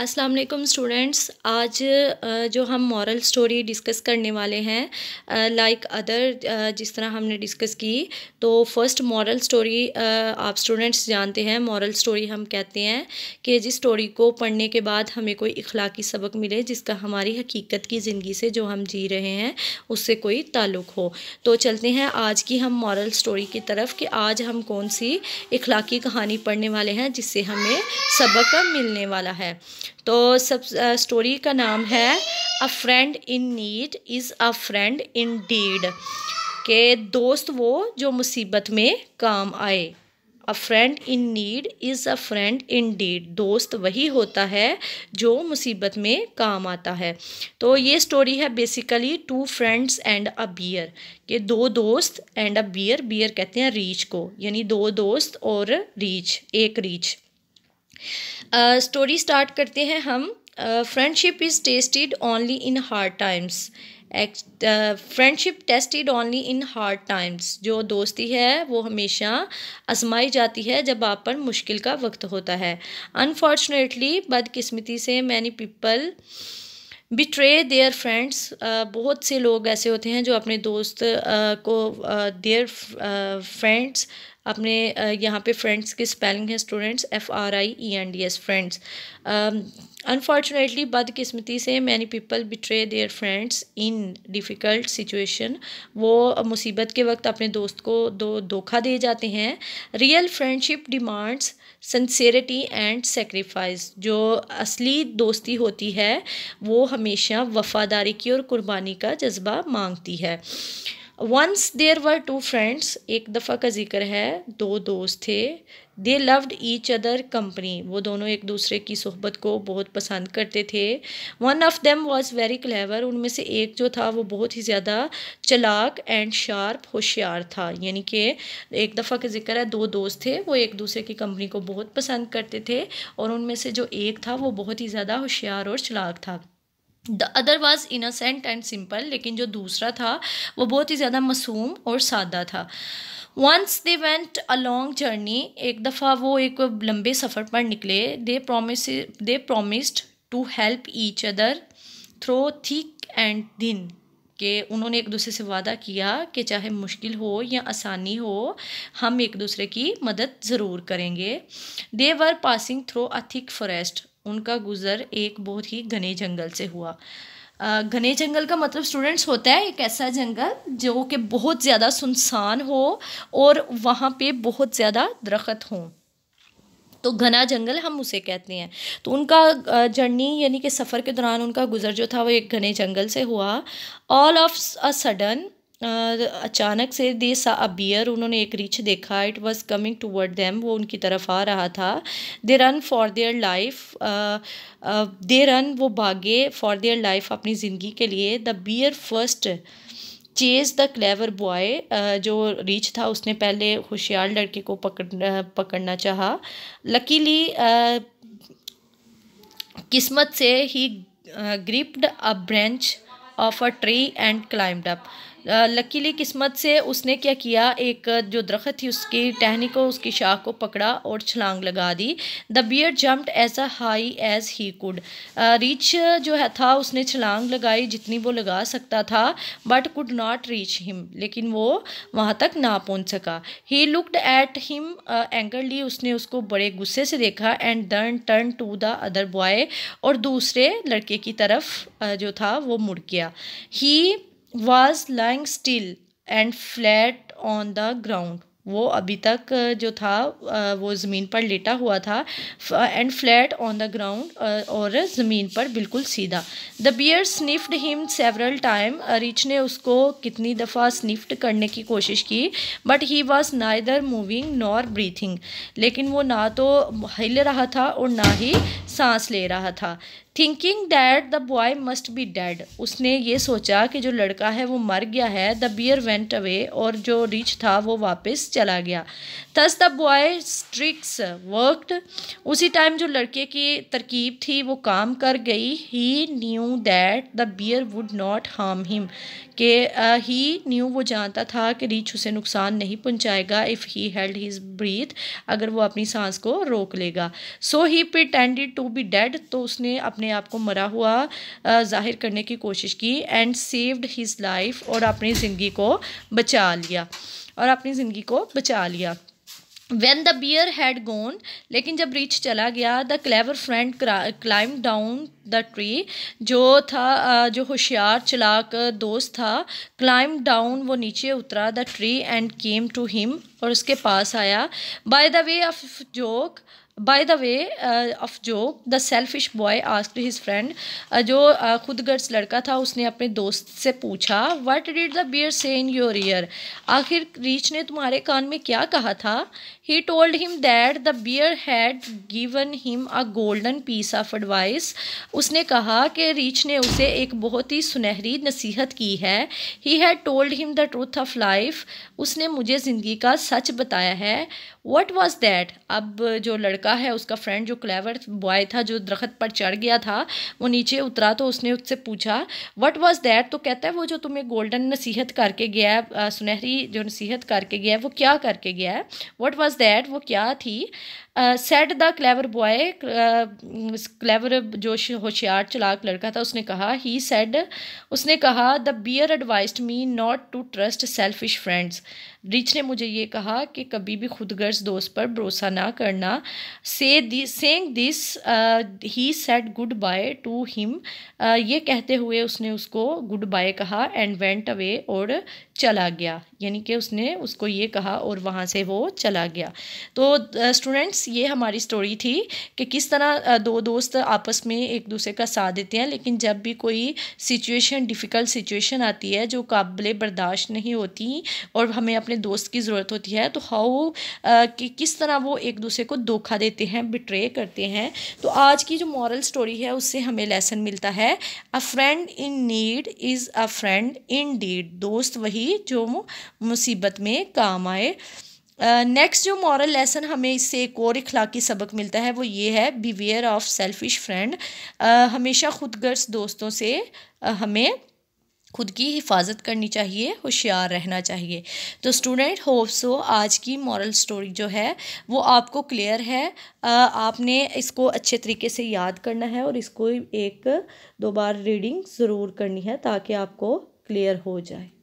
अस्सलाम वालेकुम स्टूडेंट्स आज जो हम मॉरल स्टोरी डिस्कस करने वाले हैं लाइक अदर जिस तरह हमने डिस्कस की तो फर्स्ट मॉरल स्टोरी आप स्टूडेंट्स जानते हैं मॉरल स्टोरी हम कहते हैं कि जिस स्टोरी को पढ़ने के बाद हमें कोई इखलाकी सबक मिले जिसका हमारी हकीकत की ज़िंदगी से जो हम जी रहे हैं उससे कोई ताल्लुक़ हो तो चलते हैं आज की हम मॉरल स्टोरी की तरफ कि आज हम कौन सी इखलाकी कहानी पढ़ने वाले हैं जिससे हमें सबक मिलने वाला है तो सब स्टोरी का नाम है a friend in need is a friend in deed के दोस्त वो जो मुसीबत में काम आए a friend in need is a friend in deed दोस्त वही होता है जो मुसीबत में काम आता है तो ये स्टोरी है basically two friends and a bear कि दो दोस्त एंड अ बियर बियर कहते हैं रीच को यानी दो दोस्त और रीच एक रीच स्टोरी uh, स्टार्ट करते हैं हम friendship is tested only in hard times friendship tested only in hard times जो दोस्ती है वो हमेशा आजमाई जाती है जब आप पर मुश्किल का वक्त होता है अनफॉर्चुनेटली बदकिस्मती से many people betray their friends बहुत से लोग ऐसे होते हैं जो अपने दोस्त uh, को देयर फ्रेंड्स uh, अपने यहाँ पे फ्रेंड्स की स्पेलिंग है students F R I E N D S friends unfortunately बदकिस्मती से many people betray their friends in difficult situation वो मुसीबत के वक्त अपने दोस्त को दो धोखा दे जाते हैं real friendship demands sincerity and sacrifice जो असली दोस्ती होती है वो हमेशा वफादारी की और कुर्बानी का जज्बा मांगती है once there were two friends एक दफ़ा का जिक्र है दो दोस्त थे they loved each other company वो दोनों एक दूसरे की सोहबत को बहुत पसंद करते थे one of them was very clever उनमें से एक जो था वो बहुत ही ज़्यादा चलाक एंड शार्प होशियार था यानी कि एक दफ़ा का जिक्र है दो दोस्त थे वो एक दूसरे की कंपनी को बहुत पसंद करते थे और उनमें से जो एक था वो बहुत ही ज़्यादा होशियार और चलाक था the other was innocent and simple लेकिन जो दूसरा था वो बहुत ही ज़्यादा मासूम और सादा था once they went a long journey एक दफ़ा वो एक लंबे सफ़र पर निकले they promise they promised to help each other through thick and thin के उन्होंने एक दूसरे से वादा किया कि चाहे मुश्किल हो या आसानी हो हम एक दूसरे की मदद ज़रूर करेंगे they were passing through a thick forest उनका गुज़र एक बहुत ही घने जंगल से हुआ घने जंगल का मतलब स्टूडेंट्स होता है एक ऐसा जंगल जो कि बहुत ज़्यादा सुनसान हो और वहाँ पे बहुत ज़्यादा दरख्त हों तो घना जंगल हम उसे कहते हैं तो उनका जर्नी यानी कि सफ़र के दौरान उनका गुज़र जो था वो एक घने जंगल से हुआ ऑल ऑफ अ सडन अचानक से दे सा अबियर उन्होंने एक रिच देखा it was coming toward them वो उनकी तरफ आ रहा था they ran for their life they ran वो भागे फॉर देयर लाइफ अपनी ज़िंदगी के लिए the bear first chase the clever boy जो रीच था उसने पहले होशियार लड़के को पकड़ पकड़ना चाहा लकीली किस्मत से he gripped a branch of a tree and climbed up luckily किस्मत से उसने क्या किया एक जो दरख्त थी उसकी टहनी को उसकी शाख को पकड़ा और छलांग लगा दी the bear jumped as a high as he could reach जो है था उसने छलांग लगाई जितनी वो लगा सकता था but could not reach him लेकिन वो वहाँ तक ना पहुँच सका he looked at him angrily उसने उसको बड़े गुस्से से देखा and then turn to the other boy और दूसरे लड़के की तरफ uh, जो था वो मुड़ गया he was lying still and flat on the ground वो अभी तक जो था वो ज़मीन पर लेटा हुआ था and flat on the ground और ज़मीन पर बिल्कुल सीधा the bear sniffed him several time रिच ने उसको कितनी दफ़ा स्निफ्ट करने की कोशिश की but he was neither moving nor breathing लेकिन वो ना तो हिल रहा था और ना ही सांस ले रहा था thinking that the boy must be dead उसने ये सोचा कि जो लड़का है वो मर गया है द बियर वेंट अवे और जो रिच था वो वापस चला गया thus the boy tricks worked उसी टाइम जो लड़के की तरकीब थी वो काम कर गई he knew that the bear would not harm him के ही न्यू वो जानता था कि रिच उसे नुकसान नहीं पहुँचाएगा if he held his breath अगर वो अपनी सांस को रोक लेगा so he pretended to be dead तो उसने अपने अपने आप को मरा हुआ जाहिर करने की कोशिश की एंड सेव्ड हिज लाइफ और अपनी ज़िंदगी को बचा लिया और अपनी ज़िंदगी को बचा लिया when the bear had gone, लेकिन जब रीच चला गया the clever friend climb down the tree जो था जो होशियार चलाक दोस्त था क्लाइम डाउन वो नीचे उतरा the tree and came to him और उसके पास आया by the way of joke by the way of जो the selfish boy asked his friend जो uh, खुद गर्ज लड़का था उसने अपने दोस्त से पूछा what did the bear say in your ear आखिर रीच ने तुम्हारे कान में क्या कहा था he told him that the bear had given him a golden piece of advice उसने कहा कि रीच ने उसे एक बहुत ही सुनहरी नसीहत की है he had told him the truth of life उसने मुझे ज़िंदगी का सच बताया है वट वॉज दैट अब जो लड़का लड़का है उसका फ्रेंड जो क्लेवर बॉय था जो दरख्त पर चढ़ गया था वो नीचे उतरा तो उसने उससे पूछा वट वॉज दैट तो कहता है वो जो तुम्हें गोल्डन नसीहत करके गया है सुनहरी जो नसीहत करके गया है वो क्या करके गया है वट वॉज दैट वो क्या थी said the clever boy clever जो होशियार चलाक लड़का था उसने कहा ही सेड उसने कहा the bear advise me not to trust selfish friends रिच ने मुझे ये कहा कि कभी भी खुदगर्ज दोस्त पर भरोसा ना करना saying this he said good bye to him ये कहते हुए उसने उसको गुड बाय कहा एंड वेंट अवे और चला गया यानी कि उसने उसको ये कहा और वहाँ से वो चला गया तो स्टूडेंट्स फ्रेंड्स ये हमारी स्टोरी थी कि किस तरह दो दोस्त आपस में एक दूसरे का साथ देते हैं लेकिन जब भी कोई सिचुएशन डिफ़िकल्ट सिचुएशन आती है जो काबिल बर्दाश्त नहीं होती और हमें अपने दोस्त की ज़रूरत होती है तो हाउ कि किस तरह वो एक दूसरे को धोखा देते हैं बिट्रे करते हैं तो आज की जो मॉरल स्टोरी है उससे हमें लेसन मिलता है a friend in need is a friend in deed दोस्त वही जो मुसीबत में काम आए नेक्स्ट uh, जो मॉरल लेसन हमें इससे एक और इखलाकी सबक मिलता है वो ये है बिवेयर ऑफ सेल्फिश फ्रेंड हमेशा खुदगर्ज दोस्तों से uh, हमें खुद की हिफाजत करनी चाहिए होशियार रहना चाहिए तो स्टूडेंट होप सो आज की मॉरल स्टोरी जो है वो आपको क्लियर है uh, आपने इसको अच्छे तरीके से याद करना है और इसको एक दो बार रीडिंग ज़रूर करनी है ताकि आपको क्लियर हो जाए